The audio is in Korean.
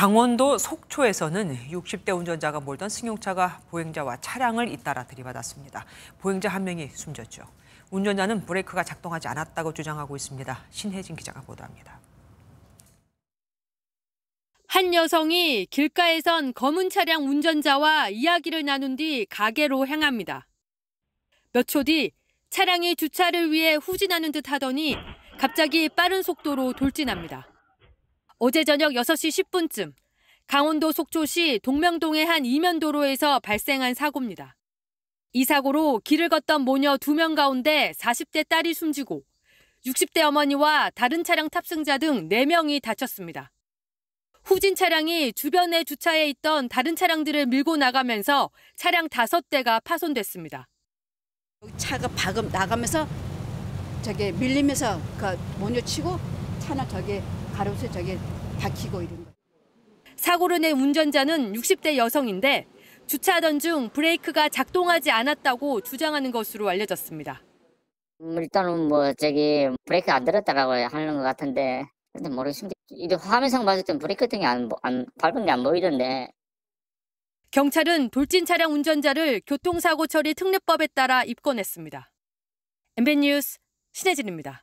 강원도 속초에서는 60대 운전자가 몰던 승용차가 보행자와 차량을 잇따라 들이받았습니다. 보행자 한 명이 숨졌죠. 운전자는 브레이크가 작동하지 않았다고 주장하고 있습니다. 신혜진 기자가 보도합니다. 한 여성이 길가에선 검은 차량 운전자와 이야기를 나눈 뒤 가게로 향합니다. 몇 초 뒤 차량이 주차를 위해 후진하는 듯 하더니 갑자기 빠른 속도로 돌진합니다. 어제 저녁 6시 10분쯤 강원도 속초시 동명동의 한 이면도로에서 발생한 사고입니다. 이 사고로 길을 걷던 모녀 2명 가운데 40대 딸이 숨지고 60대 어머니와 다른 차량 탑승자 등 4명이 다쳤습니다. 후진 차량이 주변에 주차해 있던 다른 차량들을 밀고 나가면서 차량 5대가 파손됐습니다. 차가 박음 나가면서 저게 밀리면서 그 모녀 치고 차나 저게 가로수 저게 박히고 이런 거. 사고로 낸 운전자는 60대 여성인데 주차하던 중 브레이크가 작동하지 않았다고 주장하는 것으로 알려졌습니다. 음, 일단은 뭐 저기 브레이크 안 들었다라고 하는 것 같은데 근데 모르겠습니다. 이제 화면상 봤을 땐 브레이크 등이 안, 안 밟은 게 안 보이던데. 경찰은 돌진 차량 운전자를 교통사고 처리 특례법에 따라 입건했습니다. MBN 뉴스 신혜진입니다.